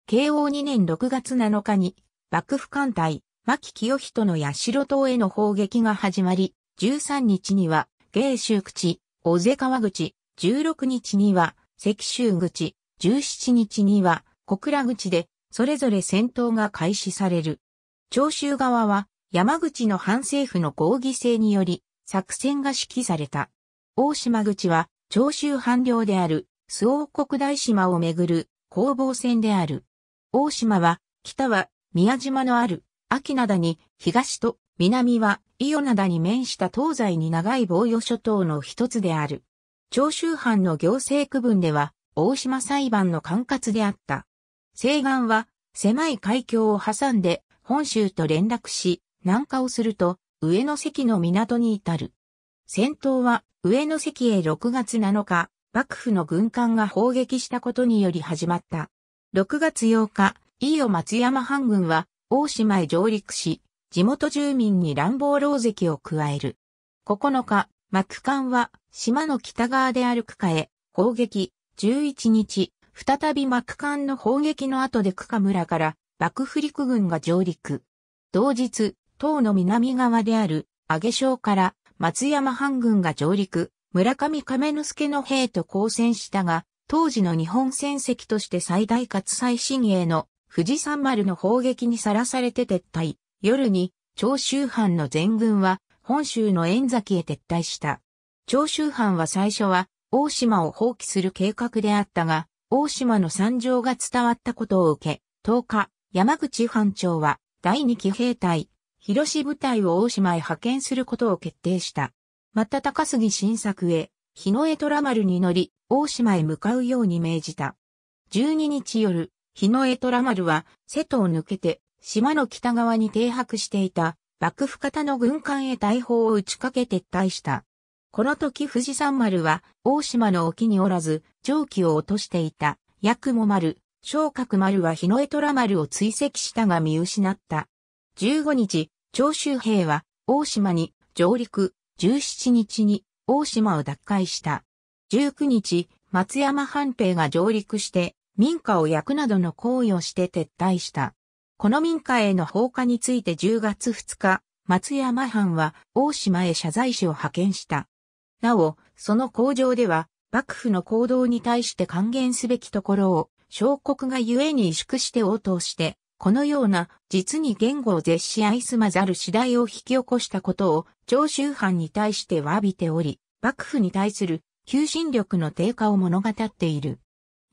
慶応2年6月7日に、幕府艦隊、牧清人の八代島への砲撃が始まり、13日には、芸州口、小瀬川口、16日には、石州口、17日には、小倉口で、それぞれ戦闘が開始される。長州側は山口の反政府の合議制により作戦が指揮された。大島口は長州藩領である周王国大島をめぐる攻防戦である。大島は北は宮島のある秋灘に東と南は伊予灘に面した東西に長い防御諸島の一つである。長州藩の行政区分では大島裁判の管轄であった。西岸は狭い海峡を挟んで本州と連絡し、南下をすると、上野関の港に至る。戦闘は、上野関へ6月7日、幕府の軍艦が砲撃したことにより始まった。6月8日、飯尾松山藩軍は、大島へ上陸し、地元住民に乱暴狼石を加える。9日、幕艦は、島の北側で歩くかへ、砲撃。11日、再び幕艦の砲撃の後で区下村から、幕府陸軍が上陸。同日、党の南側である、揚げ省から松山藩軍が上陸、村上亀之助の兵と交戦したが、当時の日本戦績として最大かつ最新鋭の富士山丸の砲撃にさらされて撤退。夜に、長州藩の全軍は、本州の縁崎へ撤退した。長州藩は最初は、大島を放棄する計画であったが、大島の惨状が伝わったことを受け、10日、山口班長は第二騎兵隊、広志部隊を大島へ派遣することを決定した。また高杉晋作へ、日の江虎丸に乗り、大島へ向かうように命じた。12日夜、日の江虎丸は、瀬戸を抜けて、島の北側に停泊していた、幕府方の軍艦へ大砲を打ちかけ撤退した。この時富士山丸は、大島の沖におらず、蒸気を落としていた、八雲丸、昇格丸は日の江虎丸を追跡したが見失った。15日、長州兵は大島に上陸、17日に大島を奪回した。19日、松山藩兵が上陸して、民家を焼くなどの行為をして撤退した。この民家への放火について10月2日、松山藩は大島へ謝罪士を派遣した。なお、その工場では、幕府の行動に対して還元すべきところを小国が故に萎縮して応答して、このような実に言語を絶し愛すまざる次第を引き起こしたことを長州藩に対して詫びており、幕府に対する求心力の低下を物語っている。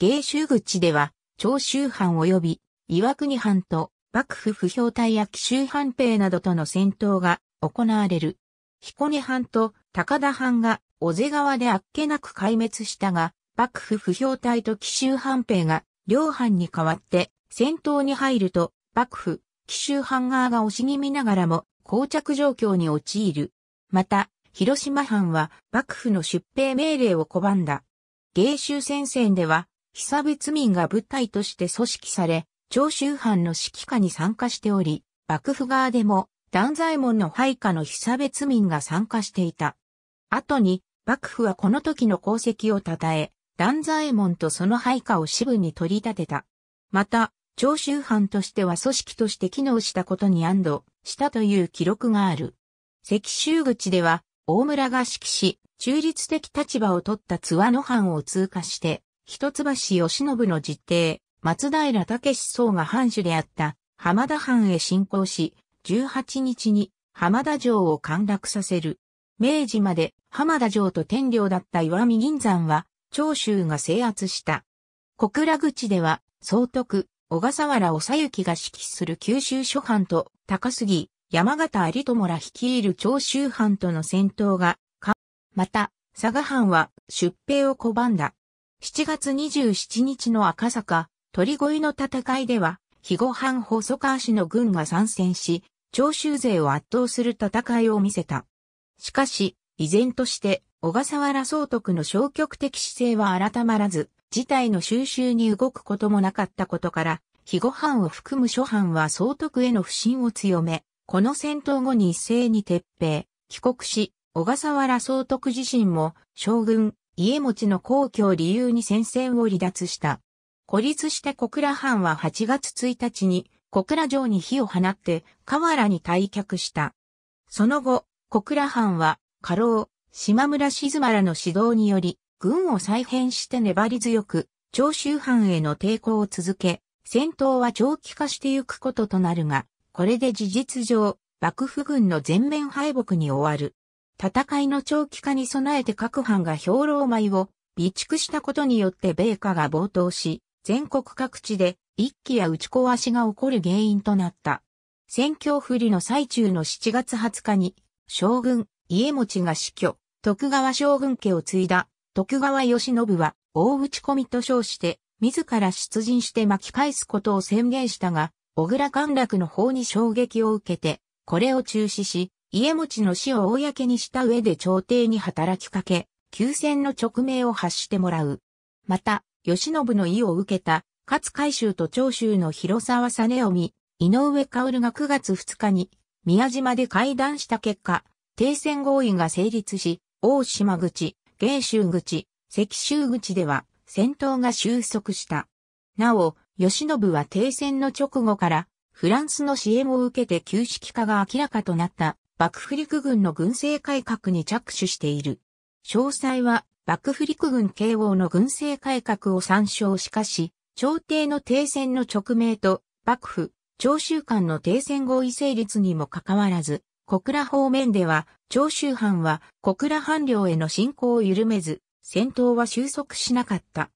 芸州口では長州藩及び岩国藩と幕府不評隊や奇州藩兵などとの戦闘が行われる。彦根藩と高田藩が小瀬川であっけなく壊滅したが、幕府不評隊と奇襲藩兵が両藩に代わって戦闘に入ると、幕府、奇襲藩側が押し気味ながらも、膠着状況に陥る。また、広島藩は幕府の出兵命令を拒んだ。芸州戦線では、被差別民が部隊として組織され、長州藩の指揮下に参加しており、幕府側でも、断左衛門の配下の被差別民が参加していた。後に、幕府はこの時の功績を称え、乱左衛門とその配下を支部に取り立てた。また、長州藩としては組織として機能したことに安堵したという記録がある。石州口では、大村が指揮し、中立的立場を取った津和野藩を通過して、一橋義信の実弟、松平武僧が藩主であった浜田藩へ進行し、18日に浜田城を陥落させる。明治まで浜田城と天領だった岩見銀山は長州が制圧した。小倉口では、総督、小笠原ゆきが指揮する九州諸藩と、高杉、山形有友ら率いる長州藩との戦闘が、また、佐賀藩は出兵を拒んだ。7月27日の赤坂、鳥越の戦いでは、肥後藩細川氏の軍が参戦し、長州勢を圧倒する戦いを見せた。しかし、依然として、小笠原総督の消極的姿勢は改まらず、事態の収集に動くこともなかったことから、日後藩を含む諸藩は総督への不信を強め、この戦闘後に一斉に撤兵、帰国し、小笠原総督自身も将軍、家持ちの皇居を理由に戦線を離脱した。孤立した小倉藩は8月1日に小倉城に火を放って河原に退却した。その後、小倉藩は家老、島村静原の指導により、軍を再編して粘り強く、長州藩への抵抗を続け、戦闘は長期化してゆくこととなるが、これで事実上、幕府軍の全面敗北に終わる。戦いの長期化に備えて各藩が兵糧米を備蓄したことによって米価が暴騰し、全国各地で一気や打ち壊しが起こる原因となった。戦況不利の最中の7月20日に、将軍、家持が死去、徳川将軍家を継いだ、徳川義信は、大打ち込みと称して、自ら出陣して巻き返すことを宣言したが、小倉陥落の方に衝撃を受けて、これを中止し、家持の死を公にした上で朝廷に働きかけ、休戦の勅命を発してもらう。また、義信の意を受けた、勝海舟と長州の広沢実臣、井上薫が9月2日に、宮島で会談した結果、停戦合意が成立し、大島口、芸州口、関州口では戦闘が収束した。なお、吉信は停戦の直後からフランスの支援を受けて旧式化が明らかとなった幕府陸軍の軍政改革に着手している。詳細は幕府陸軍慶応の軍政改革を参照しかし、朝廷の停戦の直命と幕府、長州間の停戦合意成立にもかかわらず、小倉方面では、長州藩は小倉藩領への侵攻を緩めず、戦闘は収束しなかった。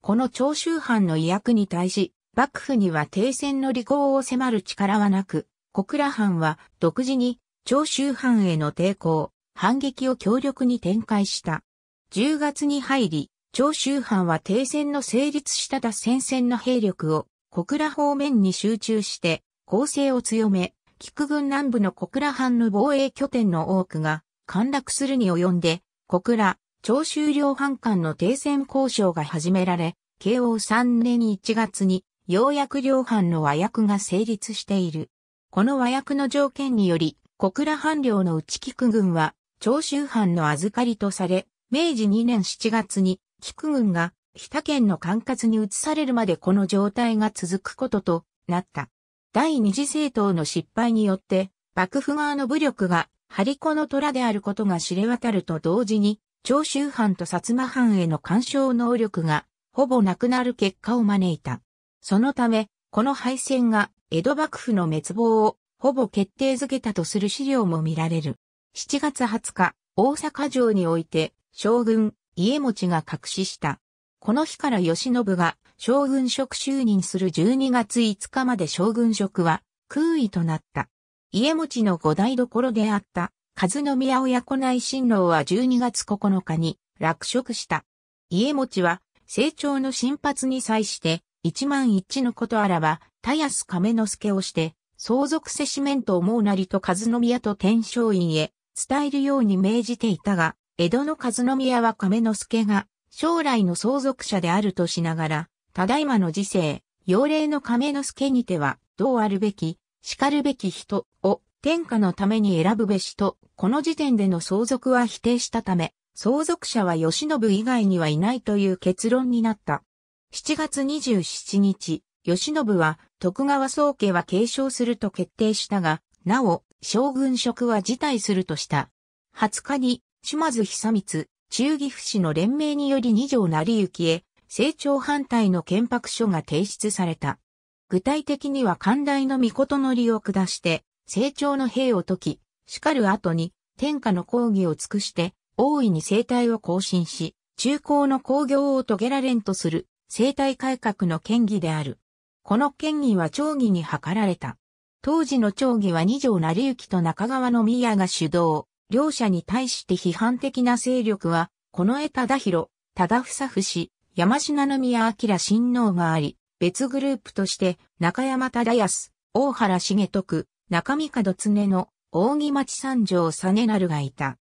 この長州藩の威圧に対し、幕府には停戦の履行を迫る力はなく、小倉藩は独自に長州藩への抵抗、反撃を強力に展開した。10月に入り、長州藩は停戦の成立した脱戦線の兵力を小倉方面に集中して攻勢を強め、菊郡南部の小倉藩の防衛拠点の多くが陥落するに及んで、小倉、長州両藩間の停戦交渉が始められ、慶応3年1月に、ようやく両藩の和訳が成立している。この和訳の条件により、小倉藩領の内菊郡は、長州藩の預かりとされ、明治2年7月に、菊郡が、日田県の管轄に移されるまでこの状態が続くこととなった。第二次政党の失敗によって、幕府側の武力が、張り子の虎であることが知れ渡ると同時に、長州藩と薩摩藩への干渉能力が、ほぼなくなる結果を招いた。そのため、この敗戦が、江戸幕府の滅亡を、ほぼ決定づけたとする資料も見られる。7月20日、大阪城において、将軍、家持が隠しした。この日から慶喜が、将軍職就任する12月5日まで将軍職は空位となった。家持の五代所であった、和宮親子内親王は12月9日に落職した。家持は、成長の新発に際して、一万一のことあらば、田安亀之助をして、相続せしめんと思うなりと和宮と天正院へ伝えるように命じていたが、江戸の和宮は亀之助が将来の相続者であるとしながら、ただいまの時世、妖霊の亀之助にては、どうあるべき、叱るべき人を天下のために選ぶべしと、この時点での相続は否定したため、相続者は吉信以外にはいないという結論になった。7月27日、吉信は徳川宗家は継承すると決定したが、なお、将軍職は辞退するとした。20日に、島津久光、中義府市の連盟により二条成行へ、成長反対の憲白書が提出された。具体的には寛大の御事の利を下して、成長の兵を解き、叱る後に、天下の抗議を尽くして、大いに生態を更新し、中高の工業を遂げられんとする、生態改革の権議である。この権議は町議に図られた。当時の町議は二条成行と中川の宮が主導、両者に対して批判的な勢力は、この江忠広、忠房伏、山品宮明親王があり、別グループとして中山忠康、大原重徳、中三門常の扇町三条実成がいた。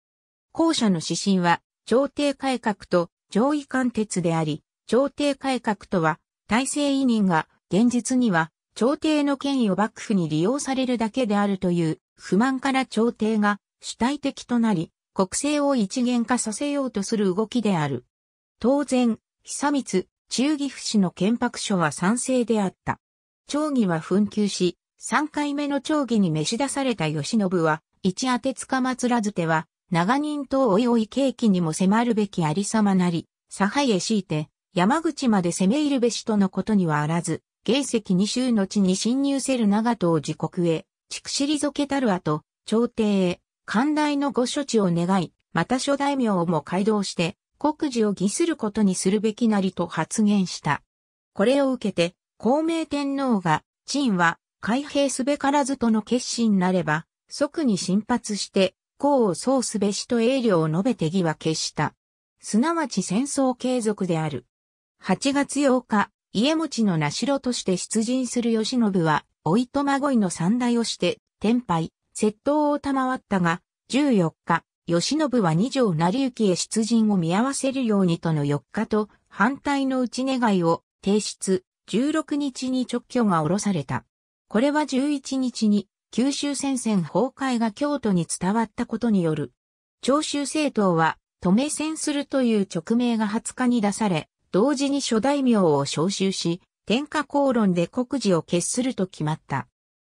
後者の指針は、朝廷改革と上位貫徹であり、朝廷改革とは、体制委任が現実には朝廷の権威を幕府に利用されるだけであるという不満から朝廷が主体的となり、国政を一元化させようとする動きである。当然、久光、中岐阜市の憲白書は賛成であった。町議は紛糾し、3回目の町議に召し出された吉信は、一当てつかまつらずては、長人とおいおい景気にも迫るべきありさまなり、左派へ敷いて、山口まで攻め入るべしとのことにはあらず、原石二州の地に侵入せる長藤自国へ、畜知りぞけたる後、朝廷へ、寛大のご処置を願い、また諸大名をも改道して、国事を儀することにするべきなりと発言した。これを受けて、孔明天皇が、陳は、開閉すべからずとの決心なれば、即に進発して、功を奏すべしと栄領を述べて義は決した。すなわち戦争継続である。8月8日、家持の名城として出陣する吉信は、老いと孫いの三代をして、天敗、窃盗を賜ったが、14日、吉信は二条成行へ出陣を見合わせるようにとの4日と反対の内ち願いを提出、16日に直挙が下ろされた。これは11日に九州戦線崩壊が京都に伝わったことによる。長州政党は、止め戦するという勅命が20日に出され、同時に諸大名を召集し、天下公論で国事を決すると決まった。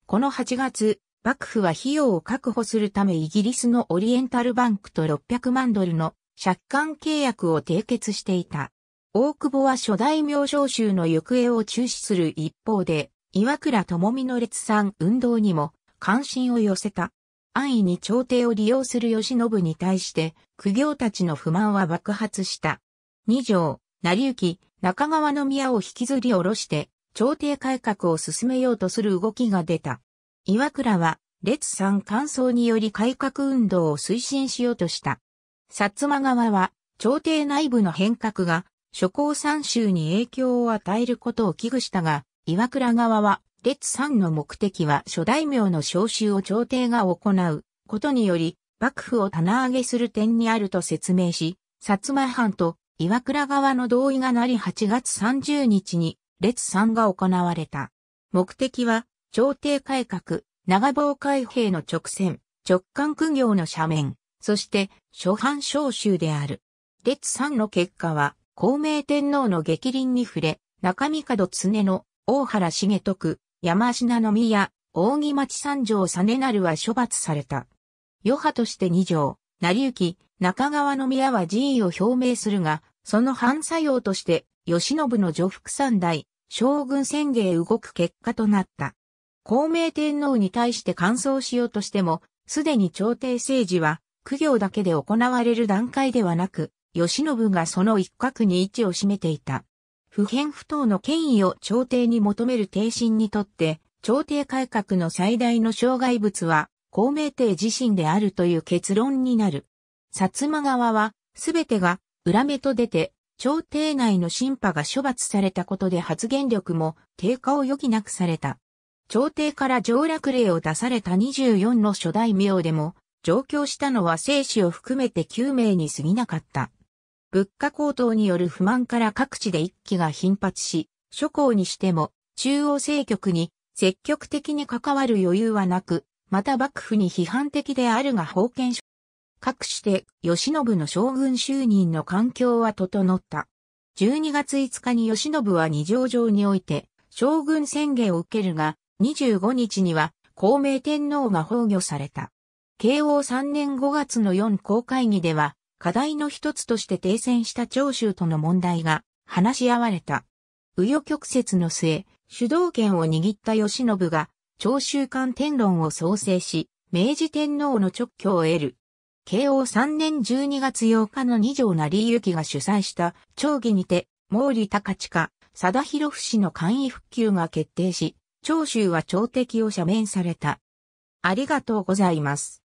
この8月、幕府は費用を確保するためイギリスのオリエンタルバンクと600万ドルの借款契約を締結していた。大久保は初代明星衆の行方を注視する一方で、岩倉智美の列産運動にも関心を寄せた。安易に朝廷を利用する吉信に対して、苦行たちの不満は爆発した。二条、成行、中川の宮を引きずり下ろして、朝廷改革を進めようとする動きが出た。岩倉は、列3。乾燥により改革運動を推進しようとした。薩摩側は、朝廷内部の変革が、諸侯三州に影響を与えることを危惧したが、岩倉側は、列3の目的は諸大名の召集を朝廷が行うことにより、幕府を棚上げする点にあると説明し、薩摩藩と岩倉側の同意がなり8月30日に列3が行われた。目的は朝廷改革、長棒開閉の直線、直管苦行の斜面、そして諸藩召集である。列3の結果は、孔明天皇の激鱗に触れ、中見門常の、大原重徳、山品宮、扇町三条実成は処罰された。余派として二条、成行、中川宮は辞意を表明するが、その反作用として、慶喜の女福三代、将軍宣言動く結果となった。孔明天皇に対して感想しようとしても、すでに朝廷政治は、苦行だけで行われる段階ではなく、慶喜がその一角に位置を占めていた。不変不当の権威を朝廷に求める帝臣にとって、朝廷改革の最大の障害物は、孔明帝自身であるという結論になる。薩摩側は、すべてが、裏目と出て、朝廷内の審判が処罰されたことで発言力も低下を余儀なくされた。朝廷から上落令を出された24の初代名でも、上京したのは生死を含めて9名に過ぎなかった。物価高騰による不満から各地で一揆が頻発し、諸侯にしても中央政局に積極的に関わる余裕はなく、また幕府に批判的であるが封建諸各して吉信の将軍就任の環境は整った。12月5日に吉信は二条城において将軍宣言を受けるが、25日には孝明天皇が崩御された。慶応3年5月の4公会議では、課題の一つとして停戦した長州との問題が話し合われた。右与曲折の末、主導権を握った吉信が、長州間天論を創生し、明治天皇の直挙を得る。慶応3年12月8日の二条成行が主催した長議にて、毛利高近、貞弘氏の簡易復旧が決定し、長州は朝敵を赦免された。ありがとうございます。